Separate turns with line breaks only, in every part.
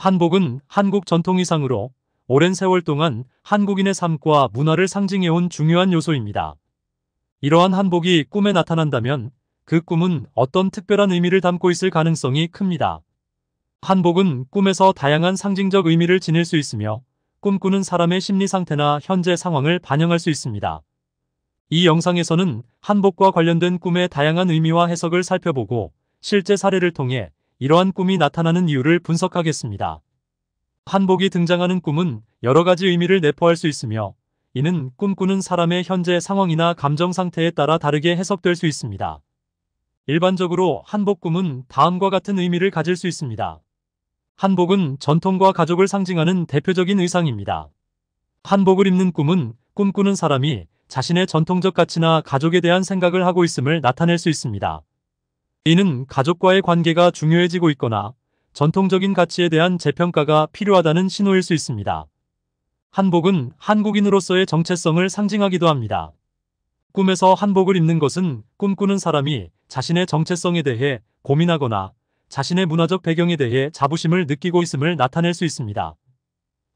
한복은 한국 전통의상으로 오랜 세월 동안 한국인의 삶과 문화를 상징해온 중요한 요소입니다. 이러한 한복이 꿈에 나타난다면 그 꿈은 어떤 특별한 의미를 담고 있을 가능성이 큽니다. 한복은 꿈에서 다양한 상징적 의미를 지닐 수 있으며 꿈꾸는 사람의 심리 상태나 현재 상황을 반영할 수 있습니다. 이 영상에서는 한복과 관련된 꿈의 다양한 의미와 해석을 살펴보고 실제 사례를 통해 이러한 꿈이 나타나는 이유를 분석하겠습니다. 한복이 등장하는 꿈은 여러 가지 의미를 내포할 수 있으며 이는 꿈꾸는 사람의 현재 상황이나 감정 상태에 따라 다르게 해석될 수 있습니다. 일반적으로 한복 꿈은 다음과 같은 의미를 가질 수 있습니다. 한복은 전통과 가족을 상징하는 대표적인 의상입니다. 한복을 입는 꿈은 꿈꾸는 사람이 자신의 전통적 가치나 가족에 대한 생각을 하고 있음을 나타낼 수 있습니다. 이는 가족과의 관계가 중요해지고 있거나 전통적인 가치에 대한 재평가가 필요하다는 신호일 수 있습니다. 한복은 한국인으로서의 정체성을 상징하기도 합니다. 꿈에서 한복을 입는 것은 꿈꾸는 사람이 자신의 정체성에 대해 고민하거나 자신의 문화적 배경에 대해 자부심을 느끼고 있음을 나타낼 수 있습니다.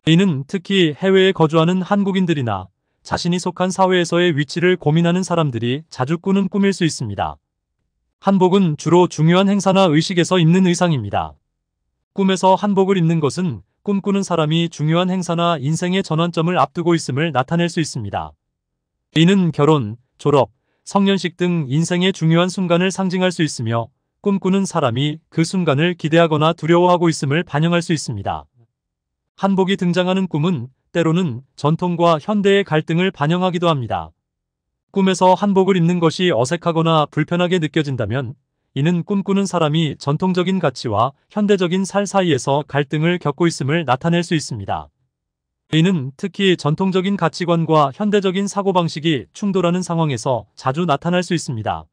이는 특히 해외에 거주하는 한국인들이나 자신이 속한 사회에서의 위치를 고민하는 사람들이 자주 꾸는 꿈일 수 있습니다. 한복은 주로 중요한 행사나 의식에서 입는 의상입니다. 꿈에서 한복을 입는 것은 꿈꾸는 사람이 중요한 행사나 인생의 전환점을 앞두고 있음을 나타낼 수 있습니다. 이는 결혼, 졸업, 성년식 등 인생의 중요한 순간을 상징할 수 있으며 꿈꾸는 사람이 그 순간을 기대하거나 두려워하고 있음을 반영할 수 있습니다. 한복이 등장하는 꿈은 때로는 전통과 현대의 갈등을 반영하기도 합니다. 꿈에서 한복을 입는 것이 어색하거나 불편하게 느껴진다면 이는 꿈꾸는 사람이 전통적인 가치와 현대적인 살 사이에서 갈등을 겪고 있음을 나타낼 수 있습니다. 이는 특히 전통적인 가치관과 현대적인 사고방식이 충돌하는 상황에서 자주 나타날 수 있습니다.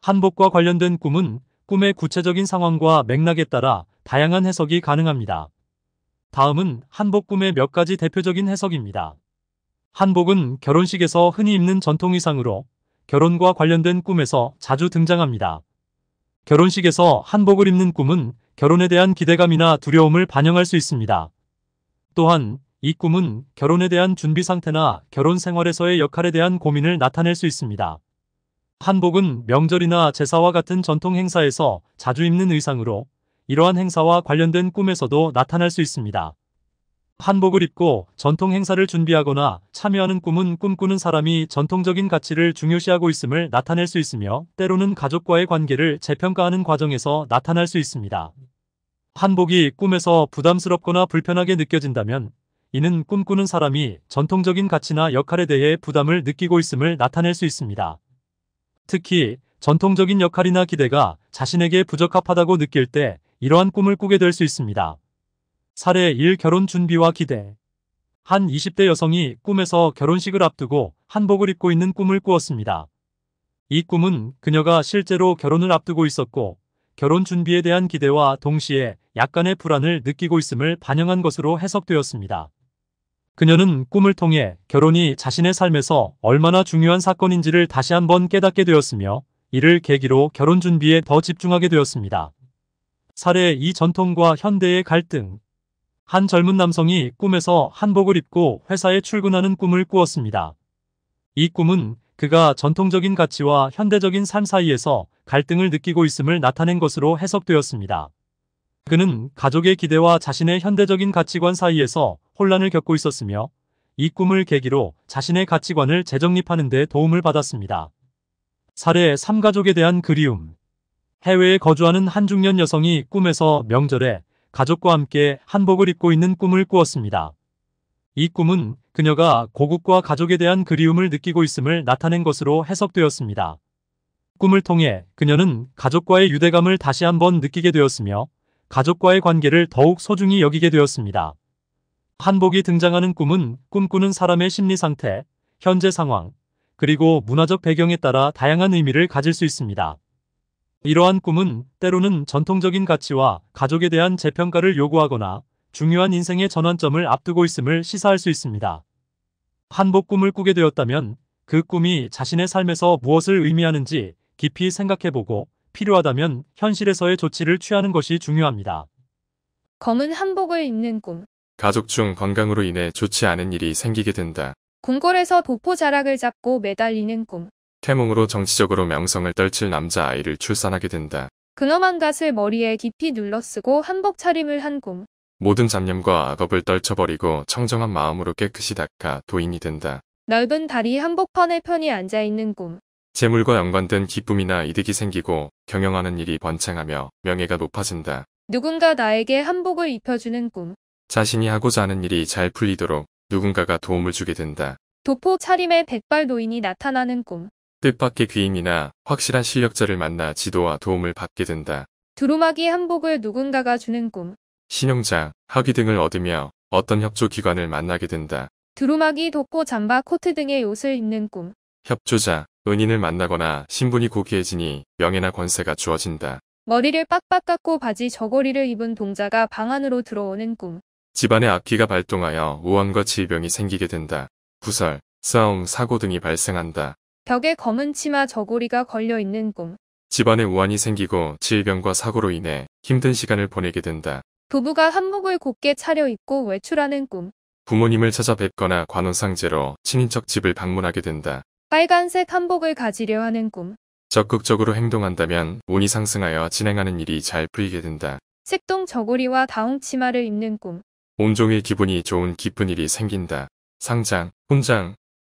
한복과 관련된 꿈은 꿈의 구체적인 상황과 맥락에 따라 다양한 해석이 가능합니다. 다음은 한복 꿈의 몇 가지 대표적인 해석입니다. 한복은 결혼식에서 흔히 입는 전통의상으로 결혼과 관련된 꿈에서 자주 등장합니다. 결혼식에서 한복을 입는 꿈은 결혼에 대한 기대감이나 두려움을 반영할 수 있습니다. 또한 이 꿈은 결혼에 대한 준비 상태나 결혼 생활에서의 역할에 대한 고민을 나타낼 수 있습니다. 한복은 명절이나 제사와 같은 전통 행사에서 자주 입는 의상으로 이러한 행사와 관련된 꿈에서도 나타날 수 있습니다. 한복을 입고 전통 행사를 준비하거나 참여하는 꿈은 꿈꾸는 사람이 전통적인 가치를 중요시하고 있음을 나타낼 수 있으며 때로는 가족과의 관계를 재평가하는 과정에서 나타날 수 있습니다. 한복이 꿈에서 부담스럽거나 불편하게 느껴진다면 이는 꿈꾸는 사람이 전통적인 가치나 역할에 대해 부담을 느끼고 있음을 나타낼 수 있습니다. 특히 전통적인 역할이나 기대가 자신에게 부적합하다고 느낄 때 이러한 꿈을 꾸게 될 수 있습니다. 사례 1 결혼 준비와 기대 한 20대 여성이 꿈에서 결혼식을 앞두고 한복을 입고 있는 꿈을 꾸었습니다. 이 꿈은 그녀가 실제로 결혼을 앞두고 있었고 결혼 준비에 대한 기대와 동시에 약간의 불안을 느끼고 있음을 반영한 것으로 해석되었습니다. 그녀는 꿈을 통해 결혼이 자신의 삶에서 얼마나 중요한 사건인지를 다시 한번 깨닫게 되었으며 이를 계기로 결혼 준비에 더 집중하게 되었습니다. 사례 2 전통과 현대의 갈등 한 젊은 남성이 꿈에서 한복을 입고 회사에 출근하는 꿈을 꾸었습니다. 이 꿈은 그가 전통적인 가치와 현대적인 삶 사이에서 갈등을 느끼고 있음을 나타낸 것으로 해석되었습니다. 그는 가족의 기대와 자신의 현대적인 가치관 사이에서 혼란을 겪고 있었으며 이 꿈을 계기로 자신의 가치관을 재정립하는 데 도움을 받았습니다. 사례 3가족에 대한 그리움 해외에 거주하는 한중년 여성이 꿈에서 명절에 가족과 함께 한복을 입고 있는 꿈을 꾸었습니다. 이 꿈은 그녀가 고국과 가족에 대한 그리움을 느끼고 있음을 나타낸 것으로 해석되었습니다. 꿈을 통해 그녀는 가족과의 유대감을 다시 한번 느끼게 되었으며 가족과의 관계를 더욱 소중히 여기게 되었습니다. 한복이 등장하는 꿈은 꿈꾸는 사람의 심리 상태, 현재 상황, 그리고 문화적 배경에 따라 다양한 의미를 가질 수 있습니다. 이러한 꿈은 때로는 전통적인 가치와 가족에 대한 재평가를 요구하거나 중요한 인생의 전환점을 앞두고 있음을 시사할 수 있습니다. 한복 꿈을 꾸게 되었다면 그 꿈이 자신의 삶에서 무엇을 의미하는지 깊이 생각해보고 필요하다면 현실에서의 조치를 취하는 것이 중요합니다.
검은 한복을 입는 꿈.
가족 중 건강으로 인해 좋지 않은 일이 생기게 된다.
궁궐에서 도포 자락을 잡고 매달리는 꿈.
태몽으로 정치적으로 명성을 떨칠 남자아이를 출산하게 된다.
근엄한 갓을 머리에 깊이 눌러쓰고 한복 차림을 한 꿈.
모든 잡념과 악업을 떨쳐버리고 청정한 마음으로 깨끗이 닦아 도인이 된다.
넓은 다리 한복판에 편히 앉아있는 꿈.
재물과 연관된 기쁨이나 이득이 생기고 경영하는 일이 번창하며 명예가 높아진다.
누군가 나에게 한복을 입혀주는 꿈.
자신이 하고자 하는 일이 잘 풀리도록 누군가가 도움을 주게 된다.
도포 차림의 백발 노인이 나타나는 꿈.
뜻밖의 귀임이나 확실한 실력자를 만나 지도와 도움을 받게 된다.
두루마기 한복을 누군가가 주는 꿈.
신용장, 학위 등을 얻으며 어떤 협조기관을 만나게 된다.
두루마기 도포 잠바 코트 등의 옷을 입는 꿈.
협조자, 은인을 만나거나 신분이 고귀해지니 명예나 권세가 주어진다.
머리를 빡빡 깎고 바지 저고리를 입은 동자가 방 안으로 들어오는 꿈.
집안의 악기가 발동하여 우환과 질병이 생기게 된다. 구설, 싸움, 사고 등이 발생한다.
벽에 검은 치마 저고리가 걸려있는 꿈.
집안에 우환이 생기고 질병과 사고로 인해 힘든 시간을 보내게 된다.
부부가 한복을 곱게 차려입고 외출하는 꿈.
부모님을 찾아뵙거나 관혼상제로 친인척 집을 방문하게 된다.
빨간색 한복을 가지려 하는 꿈.
적극적으로 행동한다면 운이 상승하여 진행하는 일이 잘 풀리게 된다.
색동 저고리와 다홍 치마를 입는 꿈.
온종일 기분이 좋은 기쁜 일이 생긴다. 상장, 혼장,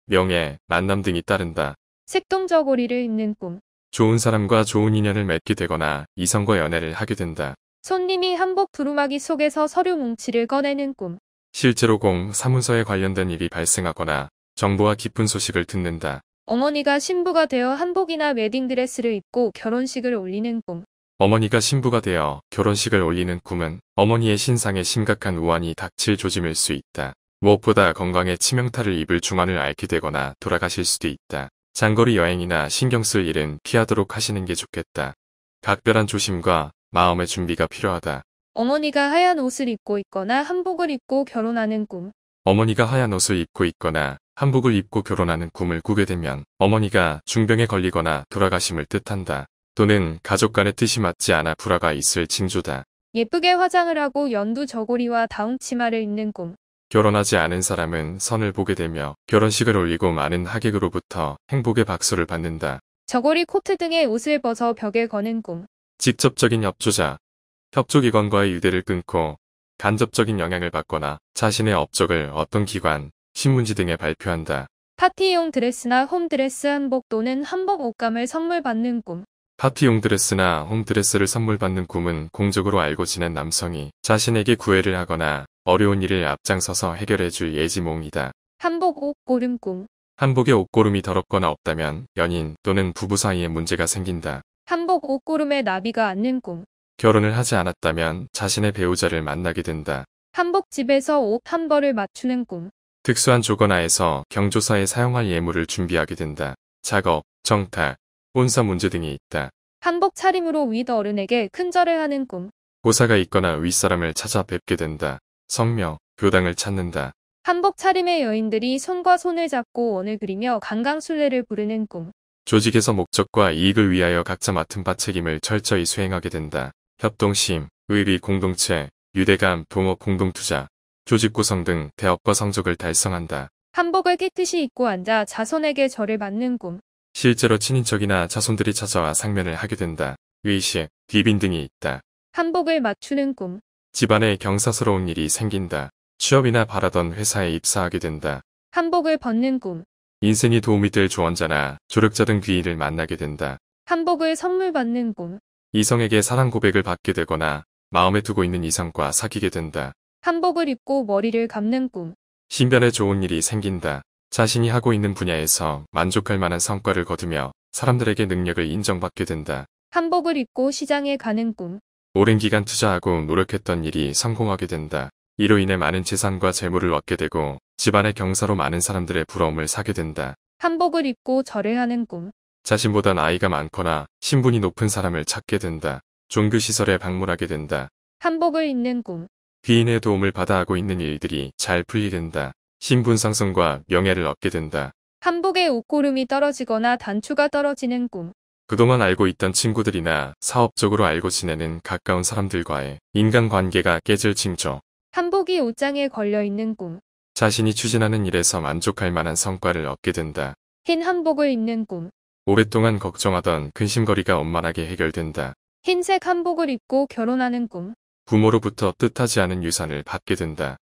명예, 만남 등이 따른다.
색동저고리를 입는 꿈.
좋은 사람과 좋은 인연을 맺게 되거나 이성과 연애를 하게 된다.
손님이 한복 두루마기 속에서 서류 뭉치를 꺼내는 꿈.
실제로 공, 사문서에 관련된 일이 발생하거나 정보와 기쁜 소식을 듣는다.
어머니가 신부가 되어 한복이나 웨딩드레스를 입고 결혼식을 올리는 꿈.
어머니가 신부가 되어 결혼식을 올리는 꿈은 어머니의 신상에 심각한 우환이 닥칠 조짐일 수 있다. 무엇보다 건강에 치명타를 입을 중환을 앓게 되거나 돌아가실 수도 있다. 장거리 여행이나 신경 쓸 일은 피하도록 하시는 게 좋겠다. 각별한 조심과 마음의 준비가 필요하다.
어머니가 하얀 옷을 입고 있거나 한복을 입고 결혼하는 꿈.
어머니가 하얀 옷을 입고 있거나 한복을 입고 결혼하는 꿈을 꾸게 되면 어머니가 중병에 걸리거나 돌아가심을 뜻한다. 또는 가족 간의 뜻이 맞지 않아 불화가 있을 징조다.
예쁘게 화장을 하고 연두 저고리와 다운 치마를 입는 꿈.
결혼하지 않은 사람은 선을 보게 되며 결혼식을 올리고 많은 하객으로부터 행복의 박수를 받는다.
저고리 코트 등의 옷을 벗어 벽에 거는 꿈.
직접적인 협조자, 협조기관과의 유대를 끊고 간접적인 영향을 받거나 자신의 업적을 어떤 기관, 신문지 등에 발표한다.
파티용 드레스나 홈드레스 한복 또는 한복 옷감을 선물 받는 꿈.
파티용 드레스나 홈드레스를 선물 받는 꿈은 공적으로 알고 지낸 남성이 자신에게 구애를 하거나 어려운 일을 앞장서서 해결해줄 예지몽이다.
한복 옷 고름꿈.
한복의 옷고름이 더럽거나 없다면 연인 또는 부부 사이에 문제가 생긴다.
한복 옷 고름에 나비가 앉는 꿈.
결혼을 하지 않았다면 자신의 배우자를 만나게 된다.
한복집에서 옷 한 벌을 맞추는 꿈.
특수한 조건하에서 경조사에 사용할 예물을 준비하게 된다. 작업, 정타, 본사 문제 등이 있다.
한복 차림으로 윗 어른에게 큰절을 하는 꿈.
고사가 있거나 윗사람을 찾아 뵙게 된다. 성묘, 교당을 찾는다.
한복 차림의 여인들이 손과 손을 잡고 원을 그리며 강강술래를 부르는 꿈.
조직에서 목적과 이익을 위하여 각자 맡은 바 책임을 철저히 수행하게 된다. 협동심, 의리 공동체, 유대감, 동업 공동투자, 조직 구성 등 대업과 성적을 달성한다.
한복을 깨끗이 입고 앉아 자손에게 절을 받는 꿈.
실제로 친인척이나 자손들이 찾아와 상면을 하게 된다. 의식, 귀빈 등이 있다.
한복을 맞추는 꿈.
집안에 경사스러운 일이 생긴다. 취업이나 바라던 회사에 입사하게 된다.
한복을 벗는 꿈.
인생이 도움이 될 조언자나 조력자 등 귀인을 만나게 된다.
한복을 선물 받는 꿈.
이성에게 사랑 고백을 받게 되거나 마음에 두고 있는 이성과 사귀게 된다.
한복을 입고 머리를 감는 꿈.
신변에 좋은 일이 생긴다. 자신이 하고 있는 분야에서 만족할 만한 성과를 거두며 사람들에게 능력을 인정받게 된다.
한복을 입고 시장에 가는 꿈.
오랜 기간 투자하고 노력했던 일이 성공하게 된다. 이로 인해 많은 재산과 재물을 얻게 되고 집안의 경사로 많은 사람들의 부러움을 사게 된다.
한복을 입고 절을 하는 꿈.
자신보다 나이가 많거나 신분이 높은 사람을 찾게 된다. 종교시설에 방문하게 된다.
한복을 입는 꿈.
귀인의 도움을 받아 하고 있는 일들이 잘 풀리된다. 신분 상승과 명예를 얻게 된다.
한복의 옷고름이 떨어지거나 단추가 떨어지는 꿈.
그동안 알고 있던 친구들이나 사업적으로 알고 지내는 가까운 사람들과의 인간관계가 깨질 징조.
한복이 옷장에 걸려있는 꿈.
자신이 추진하는 일에서 만족할 만한 성과를 얻게 된다.
흰 한복을 입는 꿈.
오랫동안 걱정하던 근심거리가 원만하게 해결된다.
흰색 한복을 입고 결혼하는 꿈.
부모로부터 뜻하지 않은 유산을 받게 된다.